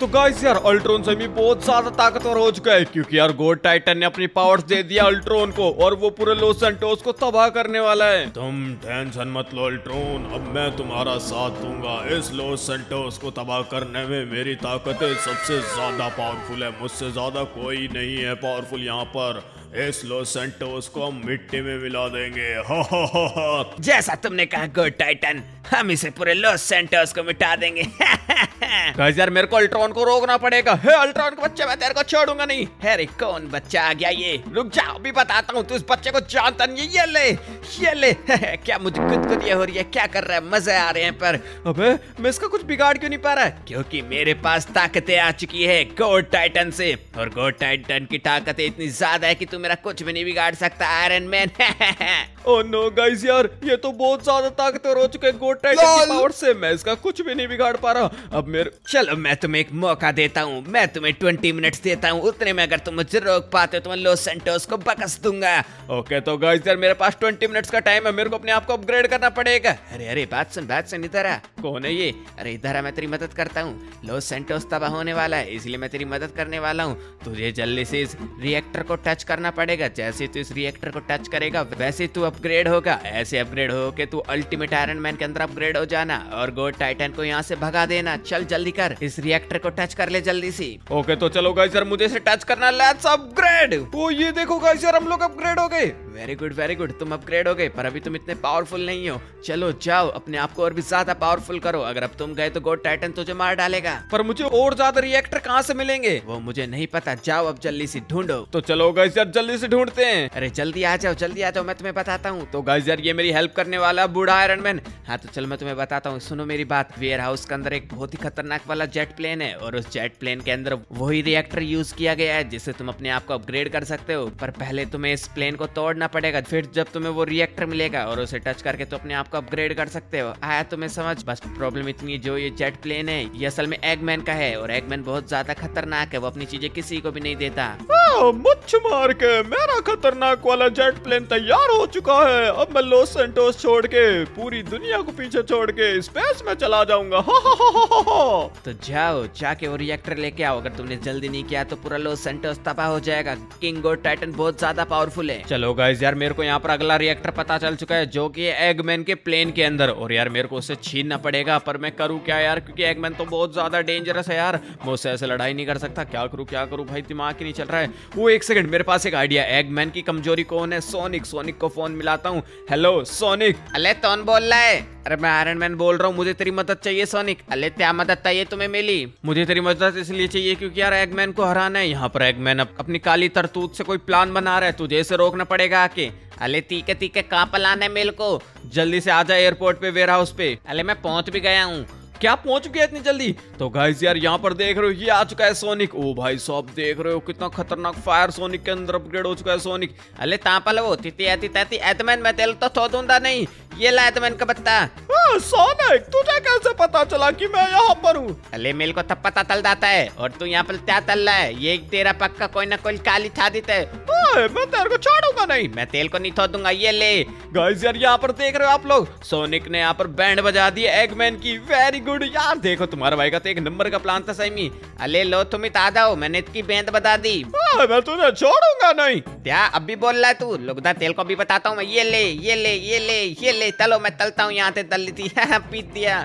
तो गाइस यार Ultron semi बहुत ज्यादा ताकतवर हो चुका है क्योंकि यार गोड टाइटन ने अपनी पावर्स दे दिया अल्ट्रोन को और वो पूरे लॉस सेंटोस को तबाह करने वाला है तुम टेंशन मत लो अल्ट्रोन अब मैं तुम्हारा साथ दूंगा इस लॉस सेंटोस को तबाह करने में मेरी ताकत सबसे ज्यादा पावरफुल है मुझसे ज्यादा कोई नहीं है पावरफुल यहाँ पर इस लो सेंटोस को हम मिट्टी में मिला देंगे हो हो हो हो जैसा तुमने कहा गुड टाइटन हम इसे पूरे लॉस सेंटोस को मिटा देंगे गाइस यार मेरे को अल्ट्रॉन को रोकना पड़ेगा हे अल्ट्रॉन के बच्चे मैं तेरे को छोड़ूंगा नहीं अरे कौन बच्चा आ गया ये रुक जा अभी बताता हूँ तू इस बच्चे को जानता नहीं ये ले ये ले क्या मुझे गुदगुदी हो रही है क्या कर रहा है मजे आ रहे हैं पर अबे मैं इसका कुछ बिगाड़ क्यों नहीं पा रहा क्योंकि मेरे पास ताकतें आ चुकी है गोड टाइटन से और गोड टाइटन की ताकतें इतनी ज्यादा है की तुम मेरा कुछ भी नहीं बिगाड़ सकता Iron Man oh no guys यार ये तो बहुत ज्यादा ताकतवर हो चुके गोटे पावर से मैं इसका कुछ भी नहीं बिगाड़ पा रहा अब मेरे चलो मैं तुम्हें एक मौका देता हूँ मैं तुम्हें ट्वेंटी मिनट देता हूँ उतने में अगर तुम मुझे रोक पाते हो तो मैं लो सेंटोस को बकस दूंगा ओके तो गाइस यार मेरे पास ट्वेंटी मिनट का टाइम है मेरे को अपने आप को अपग्रेड करना पड़ेगा अरे अरे बात सुन बात सुन इधर कौन है ये अरे इधर मैं तेरी मदद करता हूँ लो सेंटोस तबाह होने वाला है इसलिए मैं तेरी मदद करने वाला हूँ तुझे जल्दी से इस रिएक्टर को टच करना पड़ेगा जैसे तू इस रिएक्टर को टच करेगा वैसे तू अपग्रेड होगा ऐसे अपग्रेड के तू अल्टीमेट आयरन मैन के अंदर अपग्रेड हो जाना और गोड टाइटन को यहाँ से भगा देना चल जल्दी कर इस रिएक्टर को टच कर ले जल्दी सी ओके तो चलो गाइस सर मुझे इसे टच करना लेट्स अपग्रेड ओ ये देखो गाइस सर हम लोग अपग्रेड हो गए वेरी गुड वेरी गुड तुम अपग्रेड हो गए पर अभी तुम इतने पावरफुल नहीं हो चलो जाओ अपने आप को और भी ज्यादा पावरफुल करो अगर अब तुम गए तो गोड टाइटन तुझे मार डालेगा पर मुझे और ज्यादा रिएक्टर कहाँ से मिलेंगे वो मुझे नहीं पता जाओ अब जल्दी से ढूंढो तो चलो गाइस यार जल्दी से ढूंढते हैं अरे जल्दी आ जाओ जल्दी आ जाओ मैं तुम्हें बताता हूँ तो गाइस यार ये मेरी हेल्प करने वाला बूढ़ा आयरन मैन हाँ तो चलो मैं तुम्हें बताता हूँ सुनो मेरी बात वेयर हाउस के अंदर एक बहुत ही खतरनाक वाला जेट प्लेन है और उस जेट प्लेन के अंदर वही रिएक्टर यूज किया गया है जिससे तुम अपने आप को अपग्रेड कर सकते हो पर पहले तुम्हें इस प्लेन को तोड़ना करना पड़ेगा फिर जब तुम्हें वो रिएक्टर मिलेगा और उसे टच करके तो अपने आप को अपग्रेड कर सकते हो आया तुम्हें समझ बस प्रॉब्लम इतनी जो ये जेट प्लेन है ये असल में एगमैन का है और एगमैन बहुत ज्यादा खतरनाक है वो अपनी चीजें किसी को भी नहीं देता हाँ, मुझ मार के मेरा खतरनाक वाला जेट प्लेन तैयार हो चुका है अब मैं लॉस सेंटोस छोड़ के पूरी दुनिया को पीछे छोड़ के स्पेस में चला जाऊंगा तो जाओ जाके वो रिएक्टर लेके आओ अगर तुमने जल्दी नहीं किया तो पूरा लॉस सेंटोस तबाह हो जाएगा किंग और टाइटन बहुत ज्यादा पावरफुल है चलो गाय गाइज यार मेरे को यहाँ पर अगला रिएक्टर पता चल चुका है जो कि एगमैन के प्लेन के अंदर और यार मेरे को उसे छीनना पड़ेगा पर मैं करूँ क्या यार क्योंकि एगमैन तो बहुत ज्यादा डेंजरस है यार मैं उससे ऐसे लड़ाई नहीं कर सकता क्या करूँ क्या करूँ भाई दिमाग ही नहीं चल रहा है वो एक सेकंड मेरे पास एक आइडिया एगमैन की कमजोरी कौन है सोनिक सोनिक को फोन मिलाता हूँ हेलो सोनिक अले कौन बोल रहा है अरे मैं आयरन मैन बोल रहा हूँ मुझे तेरी मदद चाहिए सोनिक अले क्या मदद चाहिए तुम्हें मिली मुझे तेरी मदद इसलिए चाहिए क्योंकि यार एगमैन को हराना है यहाँ पर एगमैन अब अपनी काली तरतूत से कोई प्लान बना रहा है तुझे इसे रोकना पड़ेगा आके अले तीके तीके कहाँ पलाना है मेरे को जल्दी से आ जाए एयरपोर्ट पे वेयर हाउस पे अले मैं पहुंच भी गया हूँ क्या पहुंच गया इतनी जल्दी तो गाइज यार यहाँ पर देख रहे हो ये आ चुका है सोनिक ओ भाई सब देख रहे हो कितना खतरनाक फायर सोनिक के अंदर अपग्रेड हो चुका है सोनिक अले तापल वो तिती आती एतमैन मैं तेल तो सो दूंगा नहीं ये ला का बत्ता सोनिक तुझे कैसे पता चला कि मैं यहाँ पर हूँ अले मेल को तब तो पता चल जाता है और तू यहाँ पर क्या चल रहा है ये तेरा पक्का कोई ना कोई काली छा देता है मैं तेरे को छोड़ूंगा नहीं मैं तेल को नहीं थो दूंगा ये ले गाइस यार यहाँ पर देख रहे हो आप लोग सोनिक ने यहाँ पर बैंड बजा दिया एगमैन की वेरी गुड डूड यार देखो तुम्हारे भाई का तो एक नंबर का प्लान था सैमी अले लो तुम इतना जाओ मैंने इसकी बेंद बता दी हाँ, मैं तुझे छोड़ूंगा नहीं क्या अब भी बोल रहा है तू लुकदा तेल को भी बताता हूँ ये ले ये ले ये ले ये ले चलो मैं तलता हूँ यहाँ से तल ली थी हाँ, पीट दिया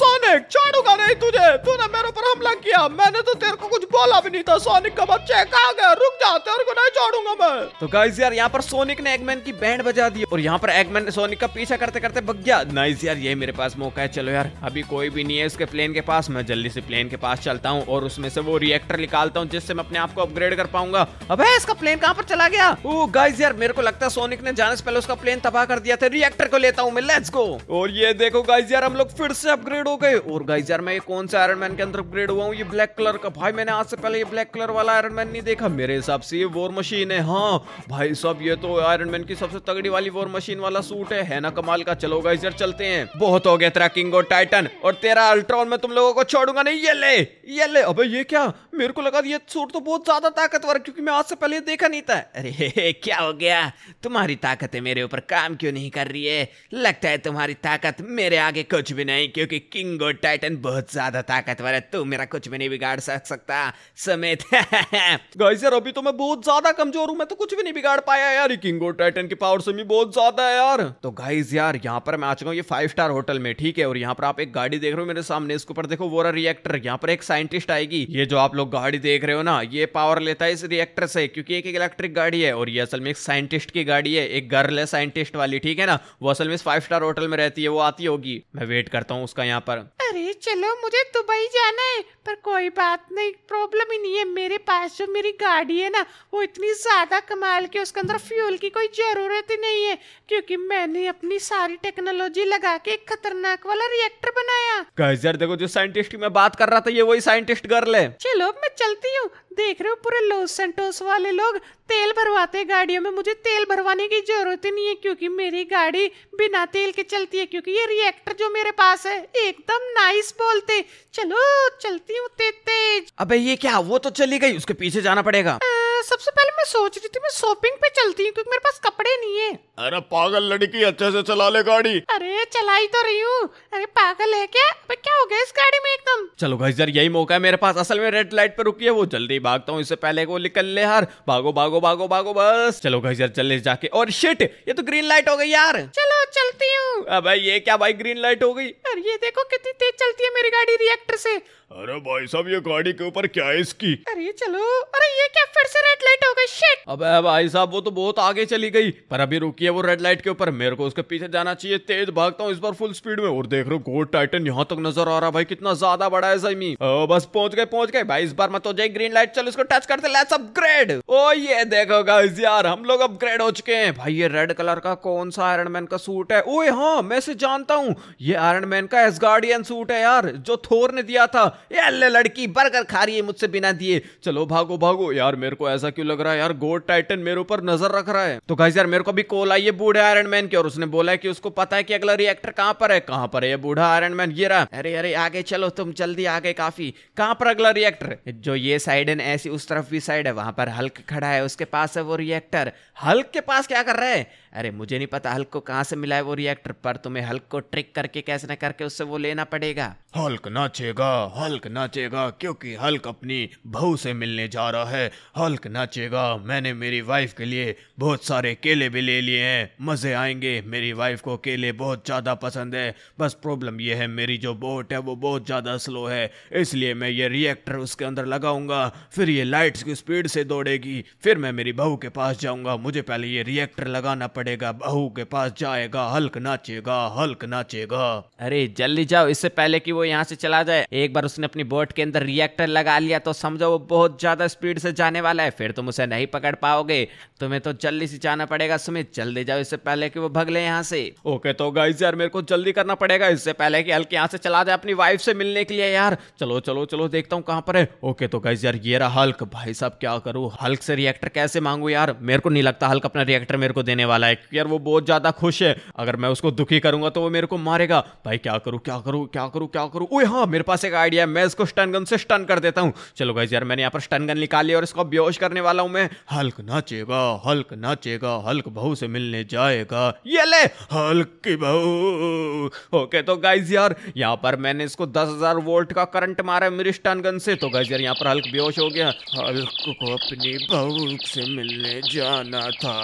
सोनिक छोड़ूंगा नहीं तुझे तूने मेरे ऊपर हमला किया मैंने तो तेरे को कुछ बोला भी नहीं था सोनिक का बच्चे कहा गया रुक जा तेरे को नहीं छोड़ूंगा मैं तो गाइस यार यहाँ पर सोनिक ने एगमैन की बैंड बजा दी और यहाँ पर एगमैन ने सोनिक का पीछा करते करते बग गया नाइस यार ये मेरे पास मौका है चलो यार अभी कोई भी नहीं है उसके प्लेन के पास मैं जल्दी से प्लेन के पास चलता हूँ और उसमें से वो रिएक्टर निकालता हूँ जिससे मैं अपने आप को अपग्रेड कर पाऊंगा अब इसका प्लेन कहाँ पर चला गया ओ गाइस यार मेरे को लगता है सोनिक ने जाने से पहले उसका प्लेन तबाह कर दिया था रिएक्टर को लेता हूँ मैं लेट्स गो और ये देखो गाइस यार हम लोग फिर से अपग्रेड हो गए और गाइस यार मैं ये कौन सा आयरन मैन के अंदर अपग्रेड हुआ हूँ ये ब्लैक कलर का भाई मैंने आज से पहले ये ब्लैक कलर वाला आयरन मैन नहीं देखा मेरे हिसाब से ये वॉर मशीन है हाँ भाई सब ये तो आयरन मैन की सबसे तगड़ी वाली वॉर मशीन वाला सूट है, है ना कमाल का चलो गाइस यार चलते हैं बहुत हो गया तेरा किंगो टाइटन और तेरा अल्ट्रॉन में तुम लोगों को छोड़ूंगा नहीं ये ले ये ले अबे ये क्या मेरे को लगा ये सूट तो बहुत ज्यादा ताकतवर है क्योंकि मैं आज से पहले देखा नहीं था अरे क्या हो गया तुम्हारी ताकतें मेरे ऊपर काम क्यों नहीं कर रही है लगता है तुम्हारी ताकत मेरे आगे कुछ भी नहीं क्योंकि किंगो टाइटन बहुत ज्यादा ताकतवर है तू मेरा कुछ भी नहीं बिगाड़ सक सकता समेत गाइस यार अभी तो मैं बहुत ज्यादा कमजोर हूं मैं तो कुछ भी नहीं बिगाड़ पाया यार किंगो टाइटन की पावर से भी बहुत ज्यादा है यार तो गाइस यार यहाँ पर मैं आ चुका हूँ ये फाइव स्टार होटल में ठीक है और यहाँ पर आप एक गाड़ी देख रहे हो मेरे सामने इसके ऊपर देखो वोरा रिएक्टर यहाँ पर एक साइंटिस्ट आएगी ये जो आप लोग गाड़ी देख रहे हो ना ये पावर लेता है इस रिएक्टर से क्योंकि एक इलेक्ट्रिक गाड़ी है और ये असल में एक साइंटिस्ट की गाड़ी है एक गर्ल है साइंटिस्ट वाली ठीक है ना वो असल में फाइव स्टार होटल में रहती है वो आती होगी मैं वेट करता हूँ उसका यहाँ पर अरे चलो मुझे दुबई जाना है पर कोई बात नहीं प्रॉब्लम ही नहीं है मेरे पास जो मेरी गाड़ी है ना वो इतनी ज़्यादा कमाल की उसके अंदर फ्यूल की कोई ज़रूरत ही नहीं है क्योंकि मैंने अपनी सारी टेक्नोलॉजी लगा के एक खतरनाक वाला रिएक्टर बनाया यार देखो जो साइंटिस्ट की मैं बात कर रहा था ये वही साइंटिस्ट कर ले चलो मैं चलती हूँ देख रहे हो पूरे लॉस सेंटोस वाले लोग तेल भरवाते गाड़ियों में मुझे तेल भरवाने की जरूरत ही नहीं है क्योंकि मेरी गाड़ी बिना तेल के चलती है क्योंकि ये रिएक्टर जो मेरे पास है एकदम नाइस बोलते चलो चलती हूँ तेज अबे ये क्या वो तो चली गई उसके पीछे जाना पड़ेगा आ, सबसे पहले मैं सोच रही थी मैं शॉपिंग पे चलती हूँ क्योंकि मेरे पास कपड़े नहीं है अरे पागल लड़की अच्छे से चला ले गाड़ी अरे चलाई तो रही हूँ अरे पागल है क्या क्या हो गया इस गाड़ी में एकदम चलो भाई यार यही मौका है मेरे पास असल में रेड लाइट पर रुकी है वो जल्दी भागता हूँ इससे पहले को निकल ले यार भागो भागो भागो भागो बस चलो भाई यार चले जाके और शिट ये तो ग्रीन लाइट हो गई यार चलो चलती हूँ भाई ये क्या भाई ग्रीन लाइट हो गई अरे ये देखो कितनी तेज चलती है मेरी गाड़ी रिएक्टर से अरे भाई साहब ये गाड़ी के ऊपर क्या है इसकी अरे चलो अरे ये क्या फिर से रेड लाइट हो गई शिट अबे भाई साहब वो तो बहुत आगे चली गई पर अभी रुकी है वो रेड लाइट के ऊपर मेरे को उसके पीछे जाना चाहिए तेज भागता हूँ इस बार फुल स्पीड में और देख रहा हूँ गोल्ड टाइटन यहाँ तक नजर आ रहा भाई कितना ज्यादा बड़ा है सही बस पहुंच गए पहुंच गए भाई इस बार मत हो जाए ग्रीन लाइट चलो उसको टच करते अपग्रेड ओ ये देखो गाइस यार हम लोग अपग्रेड हो चुके हैं भाई ये रेड कलर का कौन सा आयरन मैन का सूट है ओए हाँ मैं से जानता हूँ ये आयरन मैन का गार्डियन सूट है यार जो थोर ने दिया था ये लड़की बर्गर खा रही है मुझसे बिना दिए चलो भागो भागो यार मेरे को ऐसा क्यों लग रहा है यार गोड टाइटन मेरे ऊपर नजर रख रहा है तो गाइस यार मेरे को भी कॉल आई है बूढ़े आयरन मैन की और उसने बोला है कि उसको पता है कि अगला रिएक्टर कहाँ पर है कहाँ पर है ये बूढ़ा आयरन मैन ये रहा अरे अरे आगे चलो तुम जल्दी आगे काफी कहाँ पर अगला रिएक्टर जो ये साइड है ऐसी उस तरफ भी साइड है वहां पर हल्क खड़ा है उसके पास है वो रिएक्टर हल्क के पास क्या कर रहा है अरे मुझे नहीं पता हल्क को कहाँ से मिला है वो रिएक्टर पर तुम्हें हल्क को ट्रिक करके कैसे ना करके उससे वो लेना पड़ेगा हल्क नाचेगा हल्क नाचेगा क्योंकि हल्क अपनी बहू से मिलने जा रहा है हल्क नाचेगा मैंने मेरी वाइफ के लिए बहुत सारे केले भी ले लिए हैं मज़े आएंगे मेरी वाइफ को केले बहुत ज़्यादा पसंद है बस प्रॉब्लम यह है मेरी जो बोट है वो बहुत ज़्यादा स्लो है इसलिए मैं ये रिएक्टर उसके अंदर लगाऊंगा फिर ये लाइट्स की स्पीड से दौड़ेगी फिर मैं मेरी बहू के पास जाऊंगा मुझे पहले ये रिएक्टर लगाना पड़ेगा बहू के पास जाएगा हल्क नाचेगा हल्क नाचेगा अरे जल्दी जाओ इससे पहले कि वो यहाँ से चला जाए एक बार उसने अपनी बोट के अंदर रिएक्टर लगा लिया तो समझो वो बहुत ज्यादा स्पीड से जाने वाला है फिर तुम उसे नहीं पकड़ पाओगे तुम्हें तो जल्दी से जाना पड़ेगा सुमित जल्दी जाओ इससे पहले की वो भग ले यहाँ से ओके तो गाइज यार मेरे को जल्दी करना पड़ेगा इससे पहले की हल्क यहाँ से चला जाए अपनी वाइफ से मिलने के लिए यार चलो चलो चलो देखता हूँ कहाँ पर है ओके तो गाइज यार ये रहा हल्क भाई साहब क्या करूँ हल्क से रिएक्टर कैसे मांगू यार मेरे को नहीं लगता हल्क अपना रिएक्टर मेरे को देने वाला है रहा है यार वो बहुत ज़्यादा खुश है अगर मैं उसको दुखी करूंगा तो वो मेरे को मारेगा भाई क्या करूं क्या करूं क्या करूं क्या करूं ओए हाँ मेरे पास एक आइडिया है मैं इसको स्टन गन से स्टन कर देता हूं चलो भाई यार मैंने यहाँ पर स्टन गन निकाल लिया और इसको बेहोश करने वाला हूं मैं हल्क नाचेगा हल्क नाचेगा हल्क बहू से मिलने जाएगा ये ले हल्क की बहू ओके तो गाइज यार यहाँ पर मैंने इसको दस हजार वोल्ट का करंट मारा है मेरी स्टन गन से तो गाइज यार यहाँ पर हल्क बेहोश हो गया हल्क को अपनी बहू से मिलने जाना था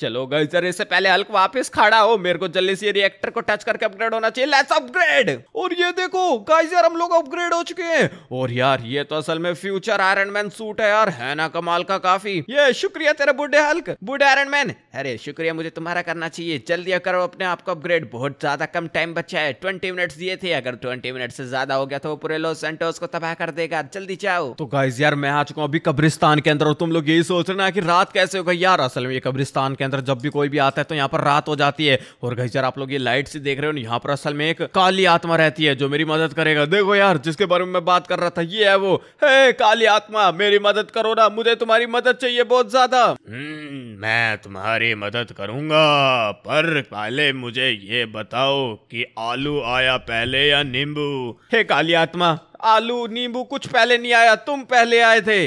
चलो गाइज सर इससे पहले हल्क वापस खड़ा हो मेरे को जल्दी से रिएक्टर को टच करके अपग्रेड होना चाहिए लेट्स अपग्रेड और ये देखो गाइस यार हम लोग अपग्रेड हो चुके हैं और यार ये तो असल में फ्यूचर आयरन मैन सूट है यार है ना कमाल का काफी ये शुक्रिया तेरा बूढ़े हल्क बुढ़े आयरन मैन अरे शुक्रिया मुझे तुम्हारा करना चाहिए जल्दी करो अपने आप को अपग्रेड बहुत ज्यादा कम टाइम बचा है ट्वेंटी मिनट दिए थे अगर ट्वेंटी मिनट से ज्यादा हो गया तो पूरे लॉस सेंटोस को तबाह कर देगा जल्दी जाओ तो गाइज यार मैं आ चुका हूँ अभी कब्रिस्तान के अंदर और तुम लोग यही सोच रहे ना कि रात कैसे होगा यार असल में ये कब्रिस्तान के अंदर जब भी भी कोई भी आता है तो यहाँ पर रात हो जाती है और गई आप लोग ये लाइट से देख रहे हो यहाँ पर असल में एक काली आत्मा रहती है जो मेरी मदद करेगा देखो यार जिसके बारे में मैं बात कर रहा था ये है वो हे काली आत्मा मेरी मदद करो ना मुझे तुम्हारी मदद चाहिए बहुत ज्यादा हम्म, मैं तुम्हारी मदद करूंगा पर पहले मुझे ये बताओ कि आलू आया पहले या नींबू हे काली आत्मा आलू नींबू कुछ पहले नहीं आया तुम पहले आए थे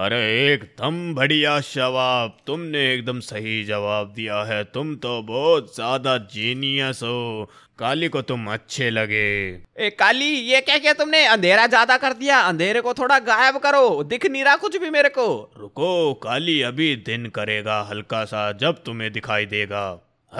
अरे एकदम बढ़िया शवाब तुमने एकदम सही जवाब दिया है तुम तो बहुत ज्यादा जीनियस हो काली को तुम अच्छे लगे ए काली ये क्या किया तुमने अंधेरा ज्यादा कर दिया अंधेरे को थोड़ा गायब करो दिख नहीं रहा कुछ भी मेरे को रुको काली अभी दिन करेगा हल्का सा जब तुम्हें दिखाई देगा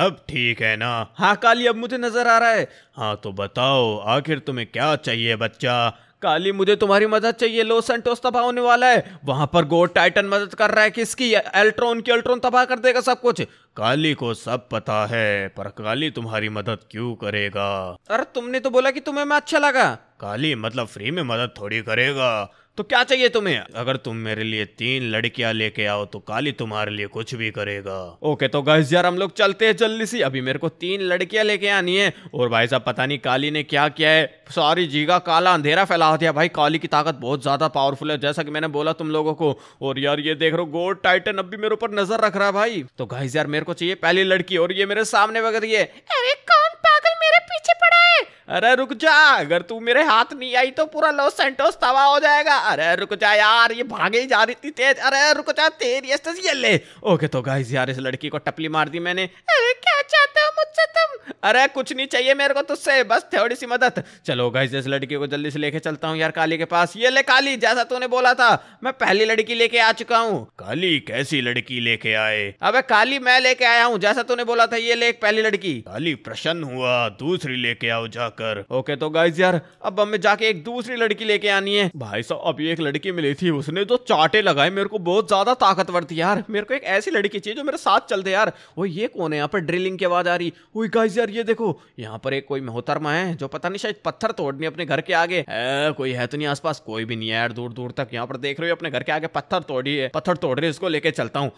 अब ठीक है ना हाँ काली अब मुझे नजर आ रहा है हाँ तो बताओ आखिर तुम्हें क्या चाहिए बच्चा काली मुझे तुम्हारी मदद चाहिए लो सेंटोस तबाह होने वाला है वहां पर गोड टाइटन मदद कर रहा है किसकी एल्ट्रोन की अल्ट्रोन तबाह कर देगा सब कुछ काली को सब पता है पर काली तुम्हारी मदद क्यों करेगा अरे तुमने तो बोला कि तुम्हें मैं अच्छा लगा काली मतलब फ्री में मदद थोड़ी करेगा तो क्या चाहिए तुम्हें अगर तुम मेरे लिए तीन लड़कियां लेके आओ तो काली तुम्हारे लिए कुछ भी करेगा ओके तो गाइस यार हम लोग चलते हैं जल्दी सी अभी मेरे को तीन लड़कियां लेके आनी है और भाई साहब पता नहीं काली ने क्या किया है सॉरी जीगा काला अंधेरा फैला दिया भाई काली की ताकत बहुत ज्यादा पावरफुल है जैसा कि मैंने बोला तुम लोगों को और यार ये देख रहे हो गोड टाइटन अब भी मेरे ऊपर नजर रख रहा है भाई तो गाइस यार मेरे मेरे को चाहिए पहली लड़की और ये मेरे सामने वगैरह ये अरे कौन पागल मेरे पीछे पड़ा है अरे रुक जा अगर तू मेरे हाथ नहीं आई तो पूरा लॉस सेंटोस तबाह हो जाएगा अरे रुक जा यार ये भागे ही जा रही थी तेज अरे रुक जा तेरी ये ले ओके तो गाइस यार इस लड़की को टपली मार दी मैंने अरे क्या चाहते उच्चतम अरे कुछ नहीं चाहिए मेरे को तुझसे बस थोड़ी सी मदद चलो गाइस इस लड़की को जल्दी से लेके चलता हूँ यार काली के पास ये ले काली जैसा तूने बोला था मैं पहली लड़की लेके आ चुका हूँ काली कैसी लड़की लेके आए अब काली मैं लेके आया हूँ जैसा तूने बोला था ये ले पहली लड़की काली प्रसन्न हुआ दूसरी लेके आओ जाकर ओके तो गाइस यार अब हमें जाके एक दूसरी लड़की लेके आनी है भाई साहब अभी एक लड़की मिली थी उसने जो तो चाटे लगाए मेरे को बहुत ज्यादा ताकतवर थी यार मेरे को एक ऐसी लड़की चाहिए जो मेरे साथ चलते यार वो ये कौन है यहाँ पर ड्रिलिंग की आवाज आ रही मारी हुई गाइस यार ये देखो यहाँ पर एक कोई मोहतरमा है जो पता नहीं शायद पत्थर तोड़ने अपने घर के आगे ए, कोई है तो नहीं आसपास कोई भी नहीं है यार दूर दूर तक यहाँ पर देख रहे हो अपने घर के आगे पत्थर तोड़ी है पत्थर तोड़ रही है इसको लेके चलता हूँ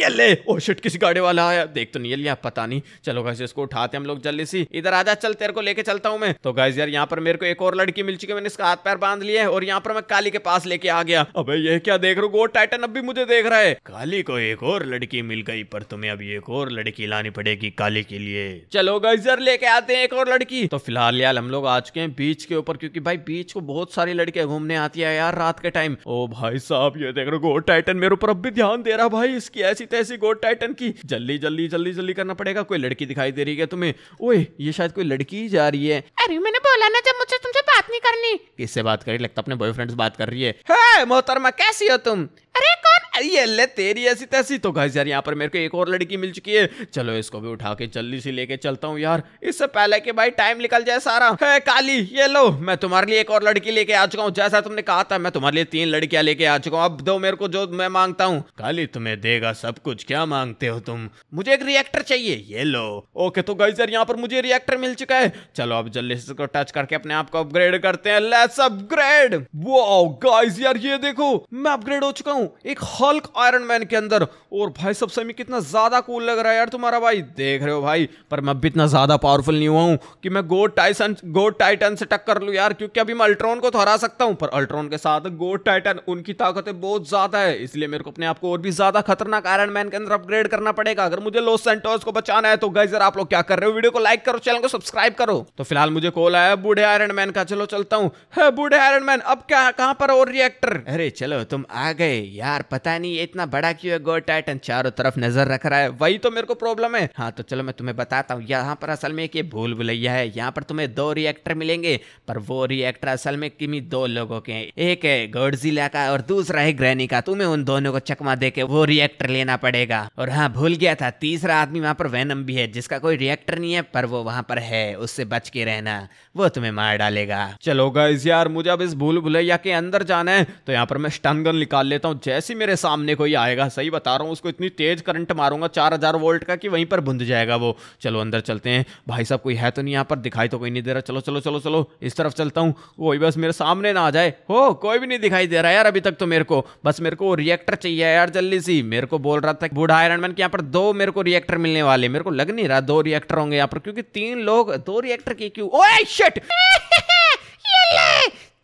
ये ले ओ शिट किसी गाड़ी वाला आया देख तो नहीं लिया पता नहीं चलो गाइस इसको उठाते हम लोग जल्दी सी इधर आजा चल तेरे को लेके चलता हूँ मैं तो गाइस यार यहाँ पर मेरे को एक और लड़की मिल चुकी है मैंने इसका हाथ पैर बांध लिया है और यहाँ पर मैं काली के पास लेके आ गया अब ये क्या देख रहा हूँ टाइटन अब भी मुझे देख रहा है काली को एक और लड़की मिल गई पर तुम्हें अब एक और लड़की लानी पड़ेगी काली के लिए चलो गई सर लेके आते हैं एक और लड़की तो फिलहाल यार हम लोग आ चुके हैं बीच के ऊपर क्योंकि भाई बीच को बहुत सारी लड़कियां घूमने आती है यार रात के टाइम ओ भाई साहब ये देख रहे गोड टाइटन मेरे ऊपर अब भी ध्यान दे रहा भाई इसकी ऐसी तैसी गोड टाइटन की जल्दी जल्दी जल्दी जल्दी करना पड़ेगा कोई लड़की दिखाई दे रही है तुम्हें ओए ये शायद कोई लड़की ही जा रही है अरे मैंने बोला ना जब मुझे तुमसे बात नहीं करनी किससे बात करी लगता अपने बॉयफ्रेंड से बात कर रही है मोहतरमा कैसी हो तुम अरे अरे ले तेरी ऐसी तैसी तो गाइस यार यहाँ पर मेरे को एक और लड़की मिल चुकी है चलो इसको भी उठा के जल्दी से लेके चलता हूँ यार इससे पहले कि भाई टाइम निकल जाए सारा है काली ये लो मैं तुम्हारे लिए एक और लड़की लेके आ चुका हूँ जैसा तुमने कहा था मैं तुम्हारे लिए तीन लड़कियां लेके आ चुका हूँ अब दो मेरे को जो मैं मांगता हूँ काली तुम्हें देगा सब कुछ क्या मांगते हो तुम मुझे एक रिएक्टर चाहिए ये लो ओके तो गाइस यार यहाँ पर मुझे रिएक्टर मिल चुका है चलो अब जल्दी से इसको टच करके अपने आप को अपग्रेड करते हैं लेट्स अपग्रेड वो गाइस यार ये देखो मैं अपग्रेड हो चुका हूँ एक हल्क आयरन मैन के अंदर और भाई सब समी कितना ज़्यादा कूल लग रहा है यार तुम्हारा भाई देख रहे हो भाई पर मैं भी इतना ज़्यादा पावरफुल नहीं हुआ हूँ कि मैं गोड टाइसन गोड टाइटन से टक्कर लू यार क्योंकि अभी मैं अल्ट्रॉन को तो हरा सकता हूँ पर अल्ट्रॉन के साथ गोड टाइटन उनकी ताकतें बहुत ज़्यादा है इसलिए मेरे को अपने आप को और भी ज़्यादा खतरनाक आयरन मैन के अंदर अपग्रेड करना पड़ेगा अगर मुझे लॉस सेंटोस को बचाना है तो गाइजर आप लोग क्या कर रहे हो वीडियो को लाइक करो चैनल को सब्सक्राइब करो तो फिलहाल मुझे कॉल आया बूढ़े आयरन मैन का चलो चलता हूँ बूढ़े आयरन मैन अब क्या कहाँ पर और रिएक्टर अरे चलो तुम आ गए यार पता पता नहीं इतना बड़ा क्यों है गो टाइटन चारों तरफ नजर रख रहा है वही तो मेरे को प्रॉब्लम है हाँ तो चलो मैं तुम्हें बताता हूँ यहाँ पर असल में एक भूल भुलैया है यहाँ पर तुम्हें दो रिएक्टर मिलेंगे पर वो रिएक्टर असल में किमी दो लोगों के एक है गोडजिला का और दूसरा है ग्रैनी का तुम्हें उन दोनों को चकमा दे वो रिएक्टर लेना पड़ेगा और हाँ भूल गया था तीसरा आदमी वहाँ पर वैनम भी है जिसका कोई रिएक्टर नहीं है पर वो वहाँ पर है उससे बच के रहना वो तुम्हें मार डालेगा चलो गाइस यार मुझे अब इस भूल भुलैया के अंदर जाना है तो यहाँ पर मैं स्टनगन निकाल लेता हूँ जैसी मेरे सामने को ही आएगा सही बता रहा हूँ उसको इतनी तेज करंट मारूंगा चार हजार वोल्ट का कि वहीं पर बुंद जाएगा वो चलो अंदर चलते हैं भाई साहब कोई है तो नहीं यहाँ पर दिखाई तो कोई नहीं दे रहा चलो चलो चलो चलो इस तरफ चलता हूँ कोई बस मेरे सामने ना आ जाए हो कोई भी नहीं दिखाई दे रहा यार अभी तक तो मेरे को बस मेरे को रिएक्टर चाहिए यार जल्दी सी मेरे को बोल रहा था बूढ़ा आयरन मैन के यहाँ पर दो मेरे को रिएक्टर मिलने वाले मेरे को लग नहीं रहा दो रिएक्टर होंगे यहाँ पर क्योंकि तीन लोग दो रिएक्टर के क्यों ओए शिट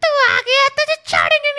तू आ गया तुझे छाड़ेंगे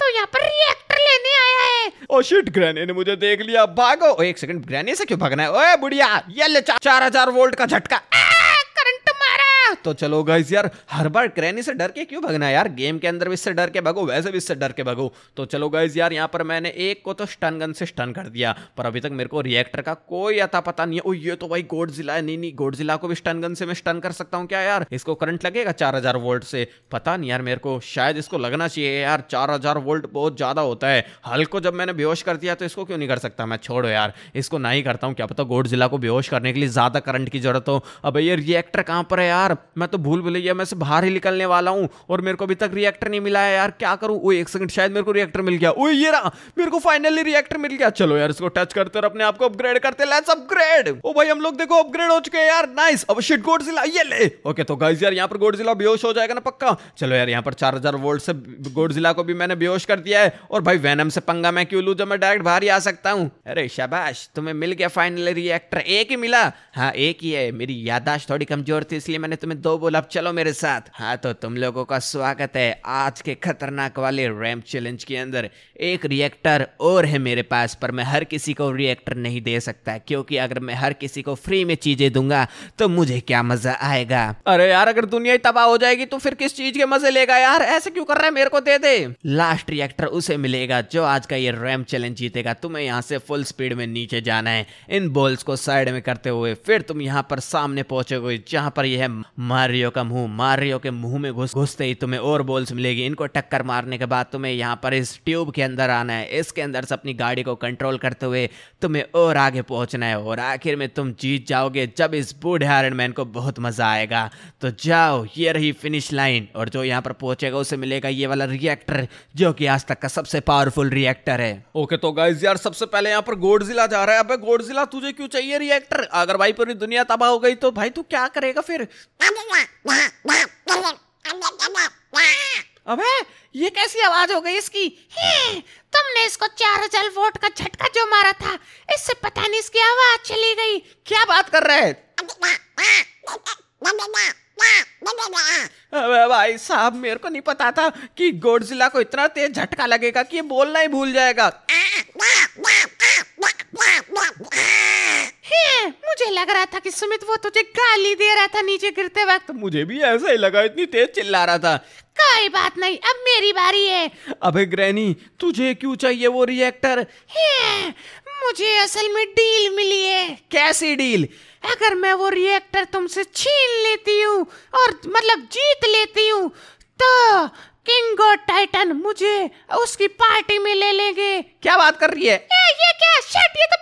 तो यहाँ पर रिएक्टर लेने आया है ओ शिट ग्रैनी ने मुझे देख लिया भागो ओ, एक सेकंड ग्रैनी से क्यों भागना है ओए बुढ़िया ये ले चार हजार वोल्ट का झटका करंट मारा तो चलो गाइस यार हर बार क्रैनी से डर के क्यों भगना यार गेम के अंदर भी इससे डर के भगो वैसे भी इससे डर के भगो तो चलो गाइस यार यहाँ पर मैंने एक को तो स्टन गन से स्टन कर दिया पर अभी तक मेरे को रिएक्टर का कोई अता पता नहीं है ये तो भाई गोड जिला है नहीं नहीं गोड जिला को भी स्टन गन से मैं स्टन कर सकता हूँ क्या यार इसको करंट लगेगा चार हजार वोल्ट से पता नहीं यार मेरे को शायद इसको लगना चाहिए यार चार हजार वोल्ट बहुत ज्यादा होता है हल को जब मैंने बेहोश कर दिया तो इसको क्यों नहीं कर सकता मैं छोड़ो यार इसको ना ही करता हूँ क्या पता गोड जिला को बेहोश करने के लिए ज्यादा करंट की जरूरत हो अब ये रिएक्टर कहाँ पर है यार मैं तो भूल भुलैया मैं से बाहर ही निकलने वाला हूँ और मेरे को अभी तक रिएक्टर नहीं मिला है यार क्या करूँ ओ एक सेकंड शायद मेरे को रिएक्टर मिल गया ओ ये रहा मेरे को फाइनली रिएक्टर मिल गया चलो यार इसको टच करते और अपने आप को अपग्रेड करते लेट्स अपग्रेड ओ भाई हम लोग देखो अपग्रेड हो चुके हैं यार नाइस अब शिट गोडजिला ये ले ओके तो गाइस यार यहाँ पर गोडजिला बेहोश हो जाएगा ना पक्का चलो यार यहाँ पर चार हजार वोल्ट से गोडजिला को भी मैंने बेहोश कर दिया है और भाई वैनम से पंगा मैं क्यों लूँ जब मैं डायरेक्ट बाहर ही आ सकता हूँ अरे शाबाश तुम्हें मिल गया फाइनली रिएक्टर एक ही मिला हाँ एक ही है मेरी यादाश्त थोड़ी कमजोर थी इसलिए मैंने तुम्हें दो बोल अब चलो मेरे साथ हाँ तो तुम लोगों का स्वागत है आज के खतरनाक वाले रैम्प चैलेंज के अंदर एक रिएक्टर और है मेरे पास पर मैं हर किसी को रिएक्टर नहीं दे सकता क्योंकि अगर मैं हर किसी को फ्री में चीजें दूंगा तो मुझे क्या मजा आएगा अरे यार अगर दुनिया ही तबाह हो जाएगी तो फिर किस चीज के मजे लेगा यार ऐसे क्यों कर रहा है मेरे को दे दे लास्ट रिएक्टर उसे मिलेगा जो आज का ये रैम्प चैलेंज जीतेगा तुम्हें यहाँ से फुल स्पीड में नीचे जाना है इन बॉल्स को साइड में करते हुए फिर तुम यहाँ पर सामने पहुंचोगे जहाँ पर यह मारियो का मुंह मारियो के मुंह में घुस घुसते ही तुम्हें और बॉल्स मिलेगी इनको टक्कर मारने के बाद तुम्हें यहाँ पर इस ट्यूब के अंदर आना है इसके अंदर से अपनी गाड़ी को कंट्रोल करते हुए तुम्हें और आगे पहुँचना है और आखिर में तुम जीत जाओगे जब इस बूढ़े आयरन मैन को बहुत मज़ा आएगा तो जाओ ये रही फिनिश लाइन और जो यहाँ पर पहुंचेगा उसे मिलेगा ये वाला रिएक्टर जो कि आज तक का सबसे पावरफुल रिएक्टर है ओके तो गाइज यार सबसे पहले यहाँ पर गोडजिला जा रहा है अबे गोडजिला तुझे क्यों चाहिए रिएक्टर अगर भाई पूरी दुनिया तबाह हो गई तो भाई तू क्या करेगा फिर अबे ये कैसी आवाज हो गई इसकी हे, तुमने इसको चार हजार वोट का झटका जो मारा था इससे पता नहीं इसकी आवाज चली गई क्या बात कर रहे अबे भाई साहब मेरे को नहीं पता था कि गोडजिला को इतना तेज झटका लगेगा कि ये बोलना ही भूल जाएगा मुझे लग रहा था कि सुमित वो तुझे गाली दे रहा था नीचे गिरते वक्त तो मुझे भी ऐसा ही लगा इतनी तेज चिल्ला रहा था कोई बात नहीं अब मेरी बारी है अबे ग्रैनी तुझे क्यों चाहिए वो रिएक्टर हाँ, मुझे असल में डील मिली है कैसी डील अगर मैं वो रिएक्टर तुमसे छीन लेती हूँ और मतलब जीत लेती हूँ तो किंग और टाइटन मुझे उसकी पार्टी में ले लेंगे क्या बात कर रही है ए, ये क्या शिट ये तो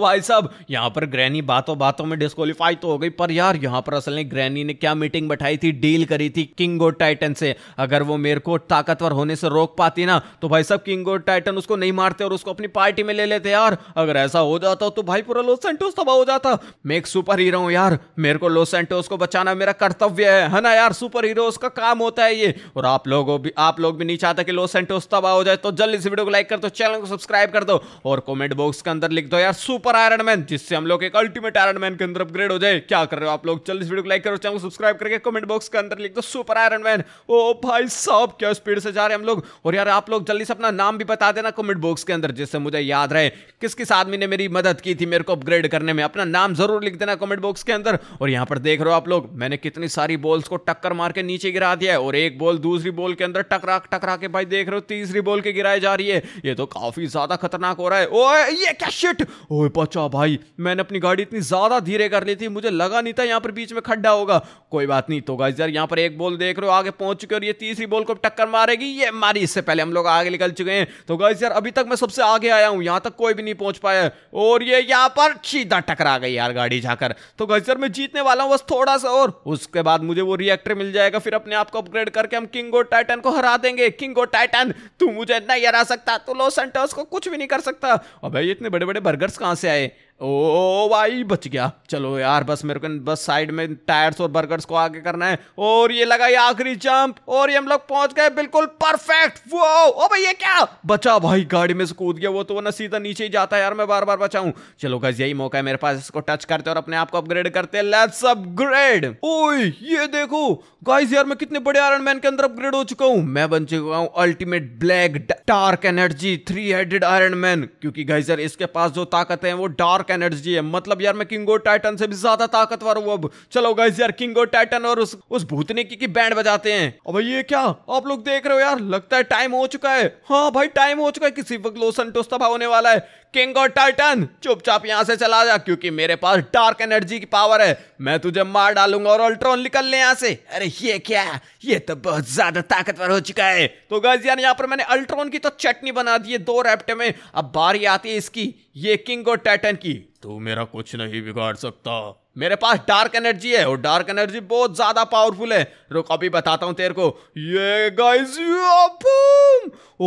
भाई साहब यहाँ पर ग्रैनी बातों बातों में डिस्कालीफाई तो हो गई पर यार यहाँ पर असल में ग्रैनी ने क्या मीटिंग बैठाई थी डील करी थी किंग ऑफ टाइटन से अगर वो मेरे को ताकतवर होने से रोक पाती ना तो भाई साहब किंग ऑफ टाइटन उसको नहीं मारते और उसको अपनी पार्टी में ले लेते यार अगर ऐसा हो जाता तो भाई पूरा लोस सेंटोस तबाह हो जाता मैं एक सुपर हीरो हूँ यार मेरे को लोस सेंटोस को बचाना मेरा कर्तव्य है है ना यार सुपर हीरो का काम होता है ये और आप लोगों भी आप लोग भी नहीं चाहते कि लोस सेंटोस तबाह हो जाए तो जल्दी से वीडियो को लाइक कर दो चैनल को सब्सक्राइब कर दो और कॉमेंट बॉक्स के अंदर लिख दो यार सुपर सुपर आयरन मैन जिससे हम लोग एक अल्टीमेट आयरन मैन के अंदर अपग्रेड हो जाए क्या कर रहे हो आप लोग जल्दी वीडियो को लाइक करो चैनल सब्सक्राइब करके कमेंट बॉक्स के अंदर लिख दो सुपर आयरन मैन ओ भाई साहब क्या स्पीड से जा रहे हैं हम लोग और यार आप लोग जल्दी से अपना नाम भी बता देना कमेंट बॉक्स के अंदर जिससे मुझे याद रहे किस किस आदमी ने मेरी मदद की थी मेरे को अपग्रेड करने में अपना नाम जरूर लिख देना कॉमेंट बॉक्स के अंदर और यहाँ पर देख रहे हो आप लोग मैंने कितनी सारी बॉल्स को टक्कर मार के नीचे गिरा दिया और एक बॉल दूसरी बॉल के अंदर टकरा टकरा के भाई देख रहे हो तीसरी बॉल के गिराई जा रही है ये तो काफी ज्यादा खतरनाक हो रहा है ओए ये क्या शिट ओए बचा भाई मैंने अपनी गाड़ी इतनी ज़्यादा धीरे कर ली थी मुझे लगा नहीं था यहाँ पर बीच में खड्डा होगा कोई बात नहीं तो गाइज यार यहाँ पर एक बॉल देख रहे हो आगे पहुंच चुके और ये तीसरी बॉल को टक्कर मारेगी ये मारी इससे पहले हम लोग आगे निकल चुके हैं तो गाइज यार अभी तक मैं सबसे आगे आया हूँ यहाँ तक कोई भी नहीं पहुंच पाया और ये यहाँ पर सीधा टकरा गई यार गाड़ी जाकर तो गाइज यार मैं जीतने वाला हूँ बस थोड़ा सा और उसके बाद मुझे वो रिएक्टर मिल जाएगा फिर अपने आप को अपग्रेड करके हम किंग और टाइटन को हरा देंगे किंग और टाइटन तू मुझे नहीं हरा सकता तू लो सेंटर्स को कुछ भी नहीं कर सकता और भाई इतने बड़े बड़े बर्गर्स कहाँ से say ओ भाई बच गया चलो यार बस मेरे को बस साइड में टायर्स और बर्गर्स को आगे करना है और ये ये आखिरी जंप और ये हम लोग पहुंच गए बिल्कुल परफेक्ट वो ओ भाई ये क्या बचा भाई गाड़ी में से कूद गया वो तो ना सीधा नीचे ही जाता है यार मैं बार बार बचाऊ चलो गज यही मौका है मेरे पास इसको टच करते और अपने आप को अपग्रेड करते हैं लेट्स अपग्रेड ओए ये देखो गाइस यार मैं कितने बड़े आयरन मैन के अंदर अपग्रेड हो चुका हूँ मैं बन चुका हूँ ultimate black dark energy three headed Iron Man क्योंकि गाइस यार इसके पास जो ताकत है वो डार्क डार्क एनर्जी है मतलब यार मैं किंगो टाइटन से भी ज्यादा ताकतवर हूँ अब चलो गाइस यार किंगो टाइटन और उस उस भूतने की, की बैंड बजाते हैं और भाई ये क्या आप लोग देख रहे हो यार लगता है टाइम हो चुका है हाँ भाई टाइम हो चुका है किसी वक्त लोसन टोस्ता होने वाला है किंग और टाइटन चुपचाप यहां से चला जा क्योंकि मेरे पास डार्क एनर्जी की पावर है मैं तुझे मार डालूंगा और अल्ट्रॉन निकल ले यहां से अरे ये क्या ये तो बहुत ज्यादा ताकतवर हो चुका है तो गाइस यार यहाँ पर मैंने अल्ट्रॉन की तो चटनी बना दी है दो रेप्टे में अब बारी आती है इसकी ये किंग और टाइटन की तू मेरा कुछ नहीं बिगाड़ सकता मेरे पास डार्क एनर्जी है और डार्क एनर्जी बहुत ज्यादा पावरफुल है रुक अभी बताता हूँ तेरे को ये गाइस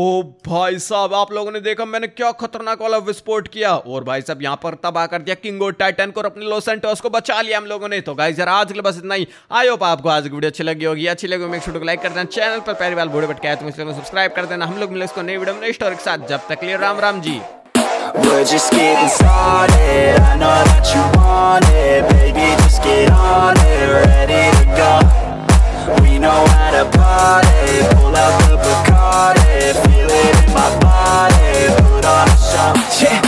ओ भाई साहब आप लोगों ने देखा मैंने क्या खतरनाक वाला विस्फोट किया और भाई साहब यहाँ पर तबाह कर दिया किंग और टाइटन को और अपने लोसेंटोस को बचा लिया हम लोगों ने तो गाइस यार आज के लिए बस इतना ही आई होप आपको आज की वीडियो अच्छी लगी होगी अच्छी लगी मेरे छोटे को लाइक कर देना चैनल पर पहली बार बुढ़े बटकाया सब्सक्राइब कर देना हम लोग मिले इसको नई वीडियो में स्टोरी के साथ जब तक लिए राम राम जी We're just getting started I know that you want it Baby, just get on it Ready to go We know how to party Pull out the Bacardi Feel it in my body Put on a show Yeah